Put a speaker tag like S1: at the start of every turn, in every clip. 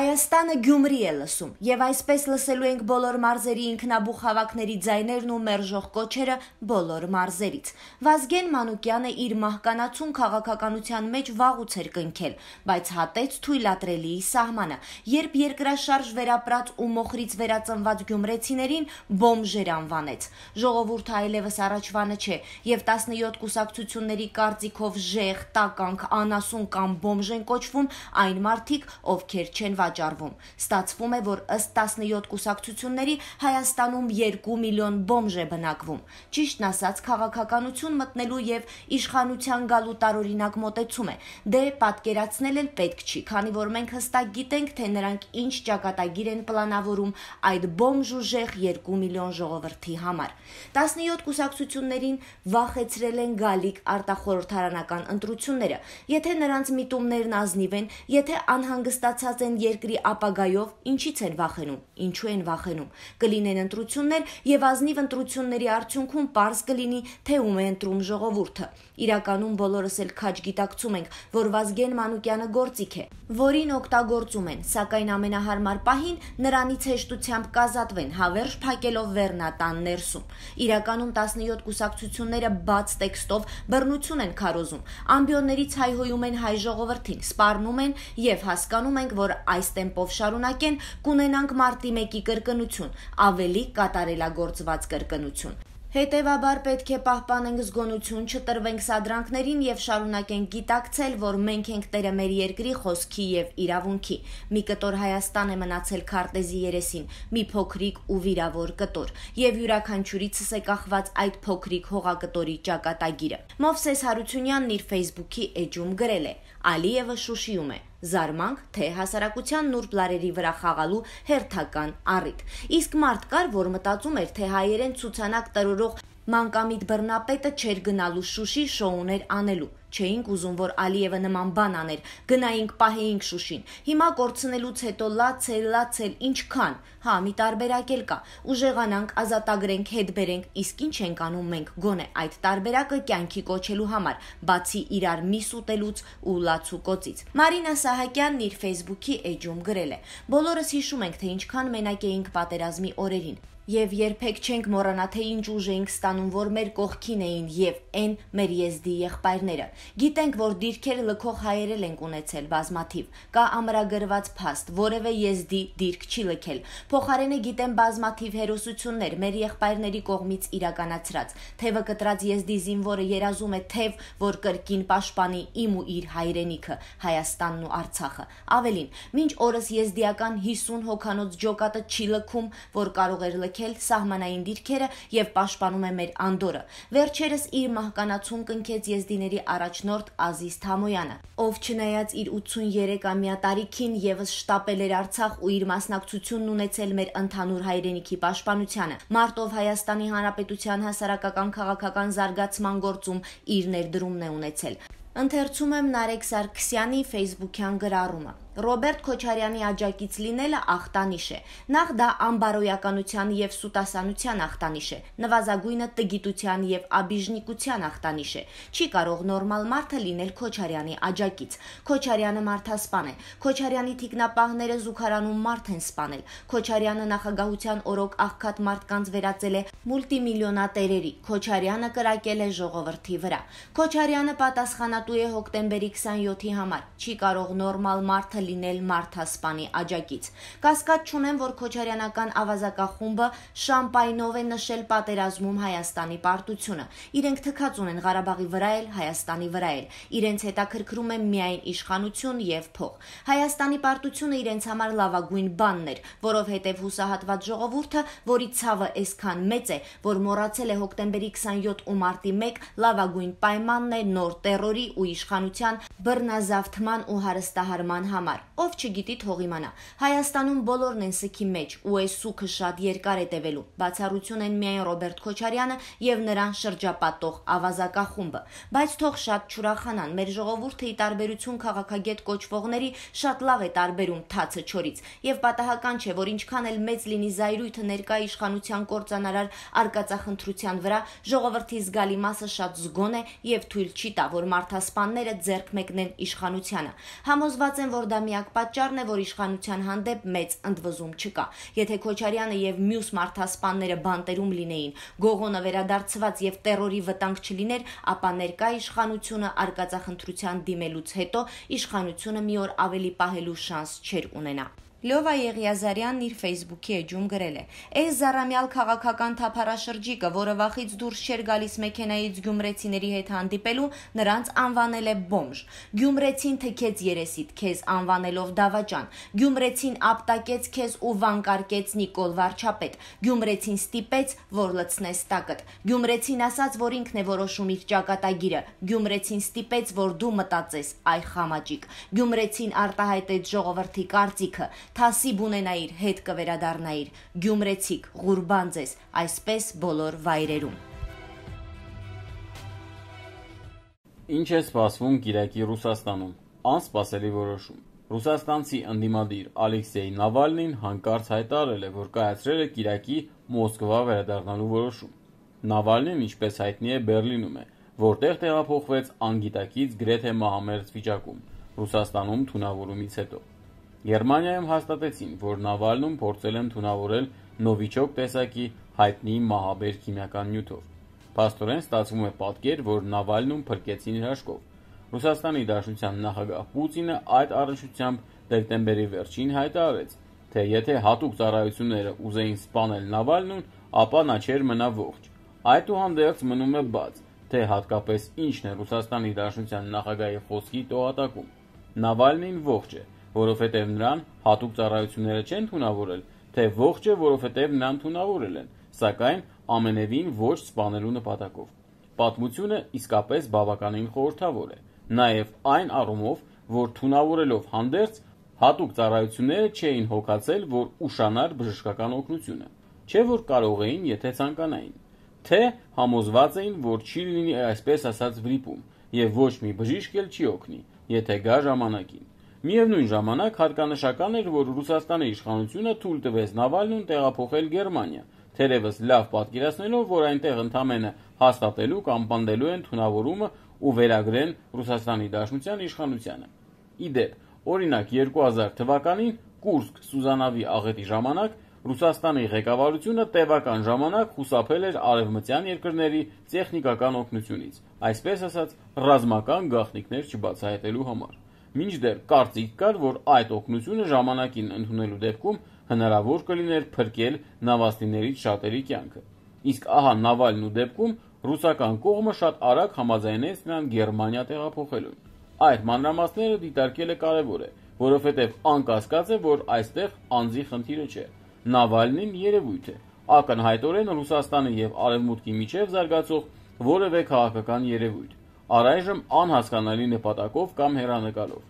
S1: Հայաստանը Գյումրի է լսում եւ այսպես լսելու ենք բոլոր մարզերի ինքնաբուխ հավաքների ձայներն ու մերժող կոչերը բոլոր մարզերից։ Վազգեն Մանուկյանը իր մահկանացուն քաղաքականության մեջ վաղուց էր կնքել, բայց հատեց թույլատրելիի սահմանը, երբ երկրաշարժ վերապրած ու մոխրից վերածնված գյումրեցիներին բոմժեր անվանեց։ Ժողովուրդը այլևս առաջվանը չէ եւ 17 կուսակցությունների կարծիքով ժեղ, տականք, անասուն կամ բոմժ են կոչվում այն մարդիկ, ովքեր չեն վաճառվում։ Ստացվում է, որ ըստ 17 կուսակցությունների Հայաստանում 2 միլիոն բոմժ է բնակվում։ Ճիշտն ասած, քաղաքականություն մտնելու եւ իշխանության գալու տարօրինակ մոտեցում է։ Դե պատկերացնել էլ պետք չի, քանի որ մենք հստակ գիտենք, թե նրանք ինչ ճակատագիր են պլանավորում այդ բոմժ ուժեղ 2 միլիոն ժողովրդի համար։ 17 կուսակցություններին վախեցրել են գալիք արտախորհրդարանական ընտրությունները։ Եթե նրանց միտումներն ազնիվ են, եթե անհանգստացած են երկ երկրի ապագայով ինչից են վախենում, ինչու են վախենում։ Կլինեն ընտրություններ եւ ազնիվ ընտրությունների արդյունքում པարզ կլինի, թե ում է ընտրում ժողովուրդը։ Իրականում բոլորս էլ քաջ գիտակցում ենք, որ Վազգեն Մանուկյանը գործիք է, որին օգտագործում են, սակայն ամենահարմար պահին նրանից հեշտությամբ կազատվեն, հավերժ փակելով վերնատան ներսում։ Իրականում 17 կուսակցությունները բաց տեքստով բռնություն են քարոզում։ Ամբիոններից հայհոյում են հայ ժողովրդին, սպառնում են եւ հասկանում ենք, որ այս այս տեմպով շարունակեն, կունենանք մարտի 1-ի կրկնություն, ավելի կատարելագործված կրկնություն։ Հետևաբար պետք է պահպանենք զգոնություն, չտրվենք սադրանքներին եւ շարունակենք գիտակցել, որ մենք ենք տերը մեր երկրի խոսքի եւ իրավունքի։ Մի կտոր Հայաստան է մնացել քարտեզի երեսին, մի փոքրիկ ու վիրավոր կտոր, եւ յուրաքանչյուրիցս է կախված այդ փոքրիկ հողակտորի ճակատագիրը։ Մովսես Հարությունյանն իր Facebook-ի էջում գրել է. Ալիևը Շուշիում է զարմանք, թե հասարակության նուրբ լարերի վրա խաղալու հերթական առիթ։ Իսկ մարդ կար, որ մտածում էր, թե հայերեն ցուցանակ տրորող Մանկամիտ բռնապետը չէր գնալու Շուշի շոուներ անելու։ Չէինք ուզում, որ Ալիևը նման բան աներ։ Գնայինք, պահեինք Շուշին։ Հիմա կորցնելուց հետո լացել, լացել, ինչքան։ Հա, մի տարբերակ էլ կա։ Ուժեղանանք, ազատագրենք, հետ բերենք, իսկ ինչ ենք անում մենք։ Գոնե այդ տարբերակը կյանքի կոչելու համար, բացի իրար մի սուտելուց ու լացու կոծից։ Մարինա Սահակյանն իր Facebook-ի էջում գրել է. Բոլորս հիշում ենք, թե ինչքան մենակ էինք պատերազմի օրերին եւ երբեք չենք մոռանա թե ինչ ուժ էինք ստանում, որ մեր կողքին էին եւ այն մեր եզդի եղբայրները։ Գիտենք, որ դիրքերը լքող հայերել ենք ունեցել բազմաթիվ։ Կա ամրագրված փաստ, որևէ եզդի դիրք չի լքել։ Փոխարենը գիտեմ բազմաթիվ հերոսություններ մեր եղբայրների կողմից իրականացրած։ Թևը կտրած եզդի զինվորը երազում է թև, որ կրկին պաշտպանի իմ ու իր հայրենիքը, Հայաստանն ու Արցախը։ Ավելին, ոչ օրս եզդիական 50 հոկանոց ջոկատը չի լքում, որ կարող էր լքել արգել սահմանային դիրքերը եւ պաշտպանում է մեր անդորը։ Վերջերս իր մահկանացում կնքեց եզդիների առաջնորդ Ազիզ Թամոյանը, ով չնայած իր 83-ամյա տարիքին եւս շտապել էր Արցախ ու իր մասնակցությունն ունեցել մեր ընդհանուր հայրենիքի պաշտպանությանը։ Մարտով Հայաստանի Հանրապետության հասարակական քաղաքական զարգացման գործում իր ներդրումն է ունեցել։ Ընթերցում եմ Նարեկ Սարգսյանի Facebook-յան գրառումը։ Ռոբերտ Քոչարյանի աջակից լինելը ախտանիշ է։ Նախ դա ամբարոյականության եւ սուտասանության ախտանիշ է, նվազագույնը տգիտության եւ աբիժնիկության ախտանիշ է։ Չի կարող նորմալ մարդը լինել Քոչարյանի աջակից։ Քոչարյանը մարդասպան է։ Քոչարյանի թիկնապահները զուգարանում մարդ են սպանել։ Քոչարյանը նախագահության օրոք աղքատ մարդկանց վերածել է մուլտիմիլիոնատերերի։ Քոչարյանը կրակել է ժողովրդի վրա։ Քոչարյանը պատասխանատու է հոկտեմբերի 27-ի համար։ Չի կարող նորմալ մարդը կամքը լինել մարդասպանի աջակից։ Կասկած չունեմ, որ Քոչարյանական ավազակախումբը շամպայնով է նշել պատերազմում Հայաստանի պարտությունը։ Իրենք թքած ունեն Ղարաբաղի վրա էլ, Հայաստանի վրա էլ։ Իրենց հետաքրքրում է միայն իշխանություն եւ փող։ Հայաստանի պարտությունը իրենց համար լավագույն բանն էր, որովհետեւ հուսահատված ժողովուրդը, որի ցավը այսքան մեծ է, որ մոռացել է հոկտեմբերի 27 ու մարտի 1 լավագույն պայմանն է նոր տերորի ու իշխանության բռնազավթման ու հարստահարման համար համար։ Ով չգիտի, թող իմանա։ Հայաստանում բոլորն են սքի մեջ ու այս սուքը շատ երկար է տևելու։ Բացառություն են միայն Ռոբերտ Քոչարյանը եւ նրան շրջապատող ավազակախումբը, բայց թող շատ ճուրախանան։ Մեր ժողովուրդը ի տարբերություն քաղաքագետ կոչվողների շատ լավ է տարբերում թացը չորից եւ պատահական չէ, որ ինչքան էլ մեծ լինի զայրույթը ներկա իշխանության կորցանարար արկածախնդրության վրա, ժողովրդի զգալի մասը շատ զգոն է եւ թույլ չի տա, որ մարդասպանները ձեռք մեկնեն իշխանությանը։ Համոզված են, որ դա դա միակ պատճառն է, որ իշխանության հանդեպ մեծ ընդվզում չկա։ Եթե Քոչարյանը եւ մյուս մարդասպանները բանտերում լինեին, Գողոնը վերադարձված եւ terrorի վտանգ չլիներ, ապա ներկա իշխանությունը արկածախնդրության դիմելուց հետո իշխանությունը մի օր ավելի պահելու շանս չէր ունենա։ Լովա Եղիազարյանն իր Facebook-ի էջում գրել է. «Այս զարամյալ քաղաքական թափառաշրջիկը, որը վախից դուրս չեր գալիս մեքենայից գյումրեցիների հետ հանդիպելու, նրանց անվանել է բոմժ։ Գյումրեցին թքեց երեսիդ քեզ անվանելով դավաճան։ Գյումրեցին ապտակեց քեզ ու վանկարկեց Նիկոլ Վարչապետ։ Գյումրեցին ստիպեց, որ լցնես տակդ։ Գյումրեցին ասաց, որ ինքն է որոշում իր ճակատագիրը։ Գյումրեցին ստիպեց, որ դու մտածես այ խամաճիկ։ Գյումրեցին արտահայտեց ժողովրդի կարծիքը թասիբ ունենայիր, հետ կվերադառնայիր, Գյումրեցիք, Ղուրբանձես, այսպես բոլոր վայրերում։
S2: Ինչ է սպասվում Կիրակի Ռուսաստանում։ Անսպասելի որոշում։ Ռուսաստանցի ընդդիմադիր Ալեքսեյ Նավալնին հանկարծ հայտարարել է, որ կայացրել է Կիրակի Մոսկվա վերադառնալու որոշում։ Նավալնին, ինչպես հայտնի է, Բերլինում է, որտեղ տեղափոխվեց անգիտակից գրեթե մահամերձ վիճակում Ռուսաստանում թունավորումից հետո։ Գերմանիայում հաստատեցին, որ Նավալնում փորձել են թունավորել Նովիչոկ տեսակի հայտնի մահաբեր քիմիական նյութով։ Փաստորեն ստացվում է պատկեր, որ Նավալնում փրկեցին հրաշքով։ Ռուսաստանի Դաշնության նախագահ Պուտինը այդ առնչությամբ դեկտեմբերի վերջին հայտարարեց, թե եթե հատուկ ծառայությունները ուզեին սպանել Նավալնուն, ապա նա չէր մնա ողջ։ Այդուհանդերձ մնում է բաց, թե հատկապես ինչն է Ռուսաստանի Դաշնության նախագահի խոսքի տողատակում։ Նավալնին ողջ է, որովհետև նրան հատուկ ծառայությունները չեն թունավորել, թե ողջը, որովհետև նրան թունավորել են, սակայն ամենևին ոչ սպանելու նպատակով։ Պատմությունը իսկապես բավականին խորհրդավոր է, նաև այն առումով, որ թունավորելով հանդերձ հատուկ ծառայությունները չէին հոգացել, որ ուշանար բժշկական օգնությունը, չէ որ կարող էին, եթե ցանկանային, թե համոզված էին, որ չի լինի այսպես ասած վրիպում, եւ ոչ մի բժիշկ էլ չի օգնի, եթե գա ժամանակին։ Միևնույն ժամանակ հատկանշական էր, որ Ռուսաստանի իշխանությունը թույլ տվեց Նավալնուն տեղափոխել Գերմանիա, թերևս լավ պատկերացնելով, որ այնտեղ ընդամենը հաստատելու կամ բնդելու են թունավորումը ու վերագրեն Ռուսաստանի Դաշնության իշխանությանը։ Իդեպ, օրինակ 2000 թվականին Կուրսկ Սուզանավի աղետի ժամանակ Ռուսաստանի ղեկավարությունը տևական ժամանակ խուսափել էր արևմտյան երկրների տեխնիկական օգնությունից, այսպես ասած, ռազմական գաղտնիքներ չբացահայտելու համար։ Մինչդեռ կարծիք կար, որ այդ օգնությունը ժամանակին ընդունելու դեպքում հնարավոր կլիներ փրկել նավաստիներից շատերի կյանքը։ Իսկ ահա Նավալնու դեպքում ռուսական կողմը շատ արագ համաձայնեց նրան Գերմանիա տեղափոխելուն։ Այդ մանրամասները դիտարկելը կարևոր է, որովհետև անկասկած է, որ այստեղ անձի խնդիրը չէ։ Նավալնին երևույթ է, ակնհայտորեն Ռուսաստանի եւ Արևմուտքի միջև զարգացող որևէ քաղաքական երևույթ առայժմ անհասկանալի նպատակով կամ հերանեկալով։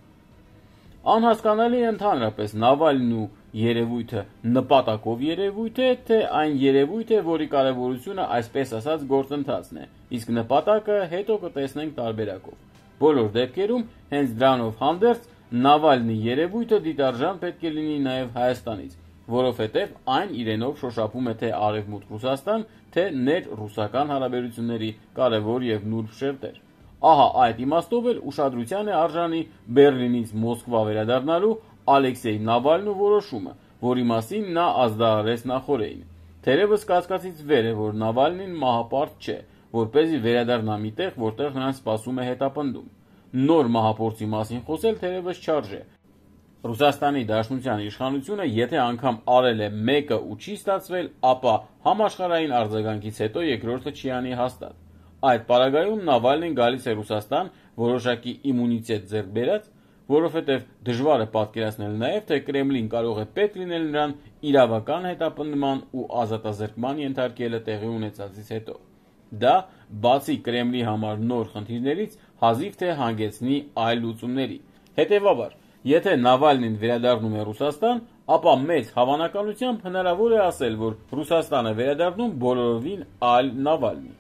S2: Անհասկանալի ընդհանրապես նավալն ու երևույթը նպատակով երևույթ է, թե այն երևույթ է, որի կարևորությունը այսպես ասած գործընթացն է, իսկ նպատակը հետո կտեսնենք տարբերակով։ Բոլոր դեպքերում հենց դրանով հանդերձ նավալնի երևույթը դիտարժան պետք է լինի նաև Հայաստանից, որովհետև այն իրենով շոշափում է թե արևմուտք Ռուսաստան, թե ներ ռուսական հարաբերությունների կարևոր եւ նուրբ շերտեր։ Ահա այդ իմաստով էլ ուշադրության է արժանի Բեռլինից Մոսկվա վերադառնալու Ալեքսեյ Նավալնու որոշումը, որի մասին նա ազդարարեց նախորդին։ Թերևս կասկածից վեր է, որ Նավալնին մահապարտ չէ, որ เป զի վերադառնա միտեղ, որտեղ նրան սպասում է հետապնդում։ Նոր մահապորցի մասին խոսել թերևս չարժե։ Ռուսաստանի Դաշնության իշխանությունը, եթե անգամ արել է մեկը ու չի ստացվել, ապա համաշխարհային արձագանքից հետո երկրորդը չի անի հաստատ։ Այդ պարագայում Նավալնին գալիս է Ռուսաստան որոշակի իմունիտետ ձեռք բերած, որովհետև դժվար է պատկերացնել նաև, թե Կրեմլին կարող է պետք լինել նրան իրավական հետապնդման ու ազատազրկման ենթարկելը տեղի ունեցածից հետո։ Դա բացի Կրեմլի համար նոր խնդիրներից, հազիվ թե հանգեցնի այլ լուծումների։ Հետևաբար, եթե Նավալնին վերադառնում է Ռուսաստան, ապա մեծ հավանականությամբ հնարավոր է ասել, որ Ռուսաստանը վերադառնում բոլորովին այլ Նավալնի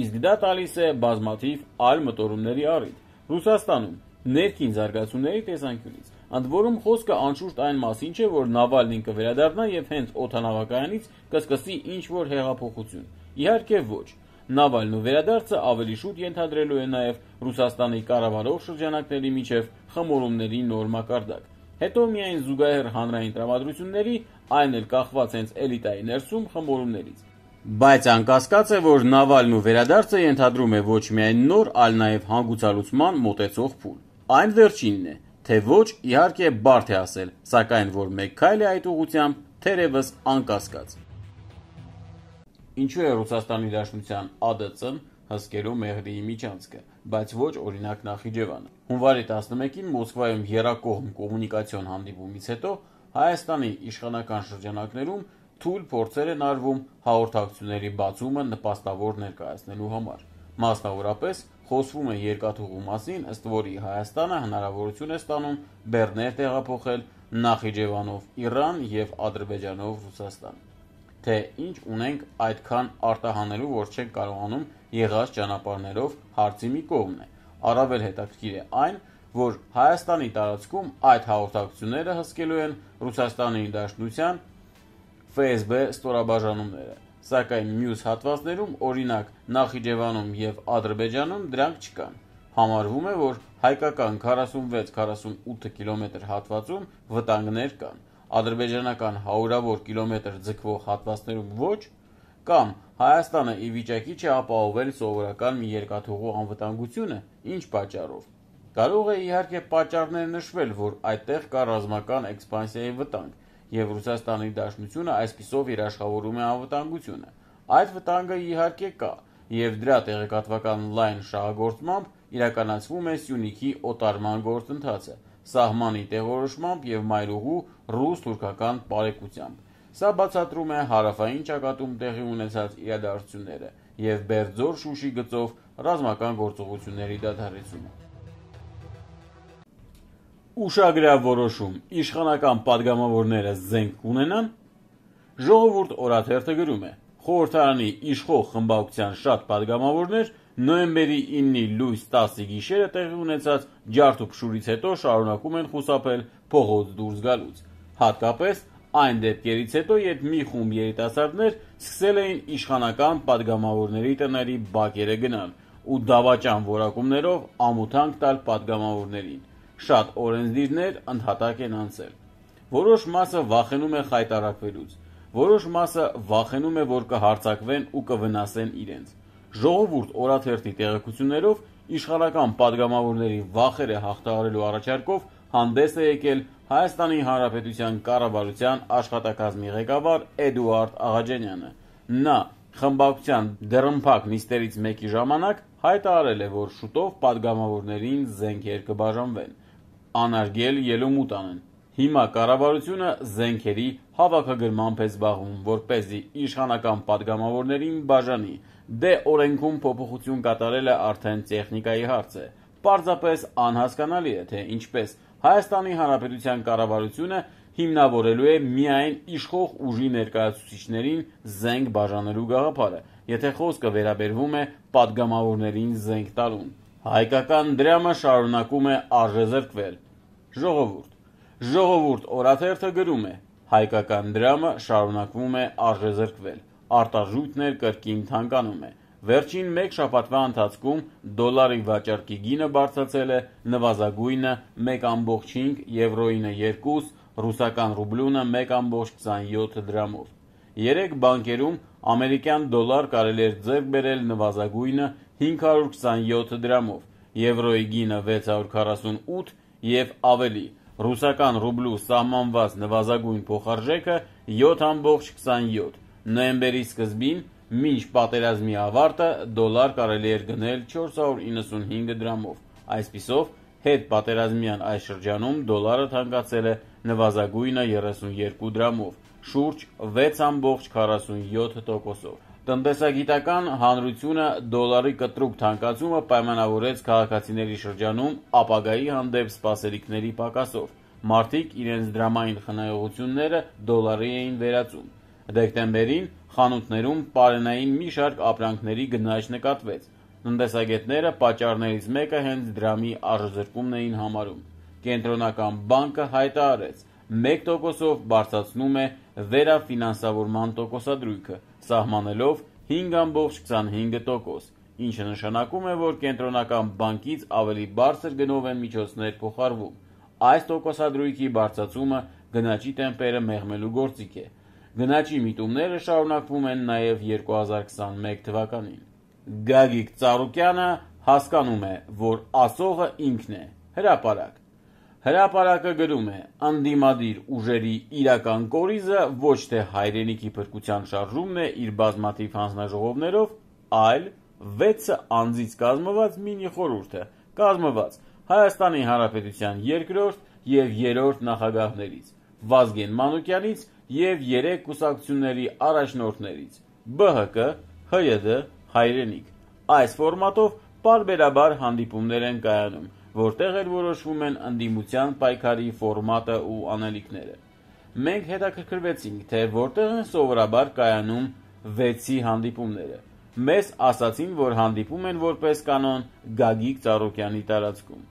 S2: իսկ դա տալիս է բազմաթիվ այլ մտորումների առիթ։ Ռուսաստանում ներքին զարգացումների տեսանկյունից Ընդ որում խոսքը անշուշտ այն մասին չէ, որ Նավալնին կվերադառնա եւ հենց օթանավականից կսկսի ինչ որ հեղափոխություն։ Իհարկե ոչ։ Նավալնու վերադարձը ավելի շուտ ենթադրելու է նաեւ Ռուսաստանի կառավարող շրջանակների միջև խմորումների նոր մակարդակ։ Հետո միայն զուգահեռ հանրային տրամադրությունների, այն էլ կախված հենց էլիտայի ներսում խմորումներից։ Բայց անկասկած է, որ նավալն ու վերադարձը ենթադրում է ոչ միայն նոր, այլ նաև հանգուցալուծման մոտեցող փուլ։ Այն վերջինն է, թե ոչ, իհարկե բարդ է ասել, սակայն որ մեկ քայլ է այդ ուղությամբ, թերևս անկասկած։ Ինչու է Ռուսաստանի Դաշնության ԱԴԾ-ն հսկերում Մեղրիի միջանցքը, բայց ոչ օրինակ Նախիջևանը։ Հունվարի 11-ին Մոսկվայում երակողմ կոմունիկացիոն հանդիպումից հետո Հայաստանի իշխանական շրջանակներում թույլ փորձեր են արվում հաղորդակցությունների բացումը նպաստավոր ներկայացնելու համար։ Մասնավորապես խոսվում է երկաթուղու մասին, ըստ որի Հայաստանը հնարավորություն է ստանում Բեռներ տեղափոխել Նախիջևանով Իրան եւ Ադրբեջանով Ռուսաստան։ Թե ինչ ունենք այդքան արտահանելու, որ չեն կարողանում եղած ճանապարհներով հարցի մի կողմն է։ Առավել հետաքրքիր է այն, որ Հայաստանի տարածքում այդ հաղորդակցությունները հսկելու են Ռուսաստանի Դաշնության ՖՍԲ ստորաբաժանումները, սակայն մյուս հատվածներում, օրինակ Նախիջևանում եւ Ադրբեջանում դրանք չկան։ Համարվում է, որ հայկական 46-48 կիլոմետր հատվածում վտանգներ կան, ադրբեջանական հարյուրավոր կիլոմետր ձգվող հատվածներում ոչ, կամ Հայաստանը ի վիճակի չէ ապահովել սովորական մի երկաթուղու անվտանգությունը, ինչ պատճառով։ Կարող է իհարկե պատճառներ նշվել, որ այդտեղ կա ռազմական էքսպանսիայի վտանգ, եւ Ռուսաստանի Դաշնությունը այսписով երաշխավորում է անվտանգությունը։ Այդ վտանգը իհարկե կա, եւ դրա տեղեկատվական լայն շահագործմամբ իրականացվում է Սյունիքի օտարման գործընթացը, սահմանի տեղորոշմամբ եւ մայրուղու ռուս-թուրքական բարեկությամբ։ Սա բացատրում է հարավային ճակատում տեղի ունեցած իրադարձությունները եւ Բերձոր Շուշի գծով ռազմական գործողությունների դադարեցումը ուշագրավ որոշում իշխանական падգամավորները զենք ունենան, ժողովուրդ օրաթերթը գրում է. Խորհրդարանի իշխող խմբակցության շատ падգամավորներ նոյեմբերի 9-ի լույս 10-ի գիշերը տեղի ունեցած ջարդուփշուրից հետո շարունակում են խուսափել փողոց դուրս գալուց, հատկապես այն դեպքերից հետո, երբ մի խումբ երիտասարդներ սկսել էին իշխանական падգամավորների տների բակերը գնալ ու դավաճան որակումներով ամութանք տալ падգամավորներին։ Շատ օրենսդիրներ ընդհատակ են անցել։ Որոշ մասը վախենում է խայտարակվելուց, որոշ մասը վախենում է, որ կհարցակվեն ու կվնասեն իրենց։ Ժողովուրդ օրաթերթի տեղեկություններով իշխանական падգամավորների վախերը հաղթահարելու առաջարկով հանդես է եկել Հայաստանի Հանրապետության կառավարության աշխատակազմի ղեկավար Էդուարդ Աղաջանյանը։ Նա խմբակցության դերմփակ նիստերից մեկի ժամանակ հայտարարել է, որ շուտով падգամավորներին զենքեր կբաժանվեն անարգել ելումուտ անեն։ Հիմա կառավարությունը զենքերի հավաքագրմամբ է զբաղվում, որպեսզի իշխանական падգամավորներին բաժանի։ Դե օրենքում փոփոխություն կատարելը արդեն տեխնիկայի հարց է։ Պարզապես անհասկանալի է, թե ինչպես Հայաստանի Հանրապետության կառավարությունը հիմնավորելու է միայն իշխող ուժի ներկայացուցիչներին զենք բաժանելու գաղափարը, եթե խոսքը վերաբերվում է падգամավորներին զենք տալուն։ Հայկական դրամը շարունակում է արժեզրկվել։ Ժողովուրդ։ Ժողովուրդ օրաթերթը գրում է. Հայկական դրամը շարունակվում է արժեզրկվել։ Արտաժույթներ կրկին թանկանում է։ Վերջին 1 շաբաթվա ընթացքում դոլարի վաճառքի գինը բարձրացել է նվազագույնը 1.5, եվրոյինը 2, ռուսական ռուբլյունը 1.27 դրամով։ Երեք բանկերում ամերիկյան դոլար կարելի էր ձեռք բերել նվազագույնը 1.5 527 դրամով, եվրոյի գինը 648 և ավելի, ռուսական ռուբլու սահմանված նվազագույն փոխարժեքը 7,27, նոյեմբերի սկզբին մինչ պատերազմի ավարտը դոլար կարելի էր գնել 495 դրամով, այսպիսով հետպատերազմյան այս շրջանում դոլարը թանկացել է նվազագույնը 32 դրամով, շուրջ 6,47 տոկոսով: Տնտեսագիտական հանրությունը դոլարի կտրուկ թանկացումը պայմանավորեց քաղաքացիների շրջանում ապագայի հանդեպ սպասելիքների պակասով։ Մարդիկ իրենց դրամային խնայողությունները դոլարի էին վերածում։ Դեկտեմբերին խանութներում պարենային մի շարք ապրանքների գնաճ նկատվեց։ Տնտեսագետները պատճառներից մեկը հենց դրամի արժեզրկումն էին համարում։ Կենտրոնական բանկը հայտարարեց, 1%-ով բարձրացնում է վերաֆինանսավորման տոկոսադրույքը՝ սահմանելով 5,25%, ինչը նշանակում է, որ Կենտրոնական բանկից ավելի բարձր գնով են միջոցներ փոխարվում։ Այս տոկոսադրույքի բարձրացումը գնաճի տեմպերը մեղմելու գործիք է։ Գնաճի միտումները շարունակվում են նաև 2021 թվականին։ Գագիկ Ծառուկյանը հասկանում է, որ ասողը ինքն է։ Հրապարակ Հրապարակը գրում է. «Ընդդիմադիր ուժերի իրական կորիզը ոչ թե հայրենիքի փրկության շարժումն է իր բազմաթիվ հանձնաժողովներով, այլ վեցը անձից կազմված մինիխորհուրդ է, կազմված Հայաստանի Հանրապետության երկրորդ և երրորդ նախագահներից, Վազգեն Մանուկյանից և երեք կուսակցությունների առաջնորդներից՝ ԲՀԿ, ՀՅԴ, Հայրենիք։ Այս ֆորմատով պարբերաբար հանդիպումներ են կայանում որտեղ էլ որոշվում են ընդդիմության պայքարի ֆորմատը ու անելիքները։ Մենք հետաքրքրվեցինք, թե որտեղ են սովորաբար կայանում 6-ի հանդիպումները։ Մեզ ասացին, որ հանդիպում են որպես կանոն Գագիկ Ծառոկյանի տարածքում։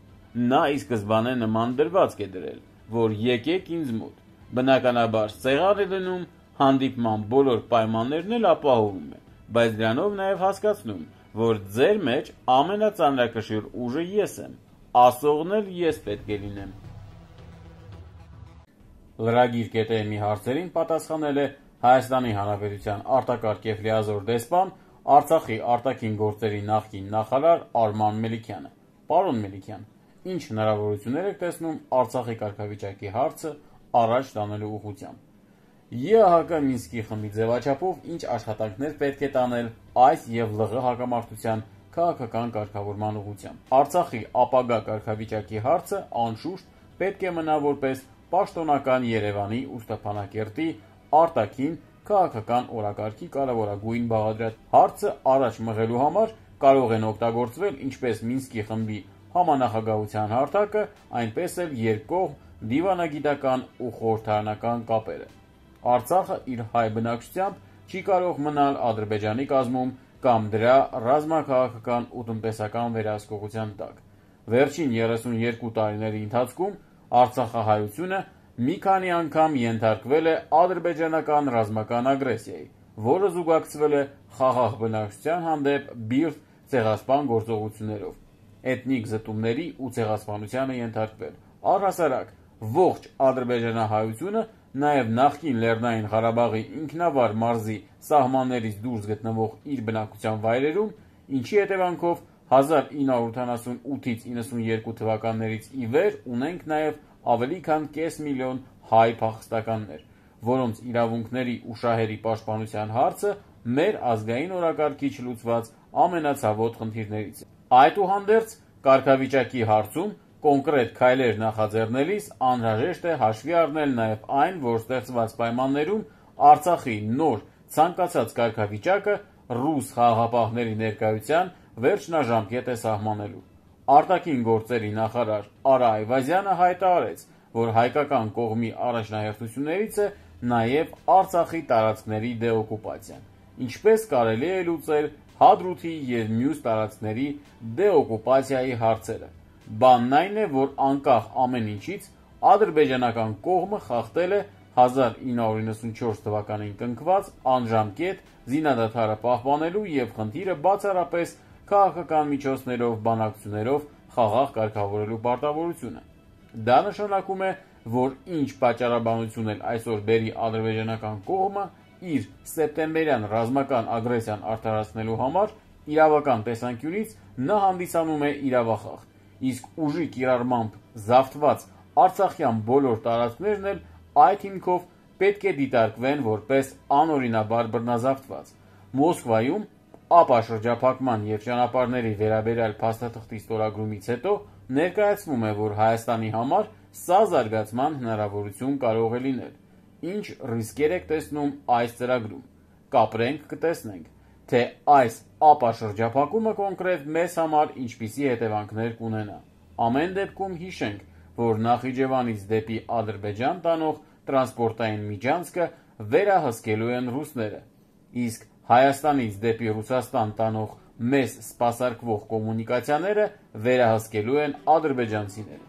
S2: Նա ի սկզբանե նման դրվածք է դրել, որ եկեք ինձ մոտ։ Բնականաբար ցեղար է դնում հանդիպման բոլոր պայմաններն էլ ապահովում է, բայց դրանով նաև հասկացնում, որ ձեր մեջ ամենածանրակշիռ ուժը ես եմ ասողն էլ ես պետք է լինեմ։ Լրագիր կետեմի հարցերին պատասխանել է Հայաստանի Հանրապետության արտակարգ և լիազոր դեսպան Արցախի արտաքին գործերի նախկին նախարար Արման Մելիքյանը։ Պարոն Մելիքյան, ինչ հնարավորություններ եք տեսնում Արցախի կարգավիճակի հարցը առաջ տանելու ուղղությամբ։ ԵԱՀԿ Մինսկի խմբի ձևաչափով ինչ աշխատանքներ պետք է տանել այս եւ ԼՂ հակամարտության քաղաքական կարգավորման ուղղությամբ։ Արցախի ապագա կարգավիճակի հարցը անշուշտ պետք է մնա որպես պաշտոնական Երևանի ու Ստեփանակերտի արտաքին քաղաքական օրակարգի կարևորագույն բաղադրատ։ Հարցը առաջ մղելու համար կարող են օգտագործվել ինչպես Մինսկի խմբի համանախագահության հարթակը, այնպես էլ երկկողմ դիվանագիտական ու խորհրդարանական կապերը։ Արցախը իր հայ բնակչությամբ չի կարող մնալ Ադրբեջանի կազմում կամ դրա ռազմաքաղաքական ու տնտեսական վերահսկողության տակ։ Վերջին 32 տարիների ընթացքում Արցախահայությունը մի քանի անգամ ենթարկվել է ադրբեջանական ռազմական ագրեսիայի, որը զուգակցվել է խաղաղ բնակչության հանդեպ բիրտ ցեղասպան գործողություններով, էթնիկ զտումների ու ցեղասպանությանը ենթարկվել։ Առհասարակ ողջ ադրբեջանահայությունը նաև նախկին Լեռնային Ղարաբաղի ինքնավար մարզի սահմաններից դուրս գտնվող իր բնակության վայրերում, ինչի հետևանքով 1988-ից 92 թվականներից ի վեր ունենք նաև ավելի քան կես միլիոն հայ փախստականներ, որոնց իրավունքների ու շահերի պաշտպանության հարցը մեր ազգային օրակարգիչ լուծված ամենացավոտ խնդիրներից է։ Այդուհանդերձ, կարգավիճակի հարցում կոնկրետ քայլեր նախաձեռնելիս անհրաժեշտ է հաշվի առնել նաև այն, որ ստեղծված պայմաններում Արցախի նոր ցանկացած կարգավիճակը ռուս խաղաղապահների ներկայության վերջնաժամկետ է սահմանելու։ Արտաքին գործերի նախարար Արա Այվազյանը հայտարարեց, որ հայկական կողմի առաջնահերթություններից է նաև Արցախի տարածքների դեօկուպացիան, ինչպես կարելի է լուծել Հադրութի եւ մյուս տարածքների դեօկուպացիայի հարցերը։ Բանն այն է, որ անկախ ամեն ինչից ադրբեջանական կողմը խախտել է 1994 թվականին կնքված անժամկետ զինադադարը պահպանելու և խնդիրը բացառապես քաղաքական միջոցներով, բանակցություններով խաղաղ կարգավորելու պարտավորությունը։ Դա նշանակում է, որ ինչ պատճառաբանություն էլ այսօր բերի ադրբեջանական կողմը իր սեպտեմբերյան ռազմական ագրեսիան արդարացնելու համար, իրավական տեսանկյունից նա հանդիսանում է իրավախախտ իսկ ուժի կիրառմամբ զավթված Արցախյան բոլոր տարածքներն էլ այդ հիմքով պետք է դիտարկվեն որպես անօրինաբար բռնազավթված։ Մոսկվայում ապա շրջափակման եւ ճանապարհների վերաբերյալ փաստաթղթի ստորագրումից հետո ներկայացվում է, որ Հայաստանի համար սա զարգացման հնարավորություն կարող է լինել։ Ինչ ռիսկեր եք տեսնում այս ծրագրում։ Կապրենք, կտեսնենք թե այս ապաշրջափակումը կոնկրետ մեզ համար ինչպիսի հետևանքներ կունենա։ Ամեն դեպքում հիշենք, որ Նախիջևանից դեպի Ադրբեջան տանող տրանսպորտային միջանցքը վերահսկելու են ռուսները, իսկ Հայաստանից դեպի Ռուսաստան տանող մեզ սպասարկվող կոմունիկացիաները վերահսկելու են ադրբեջանցիները։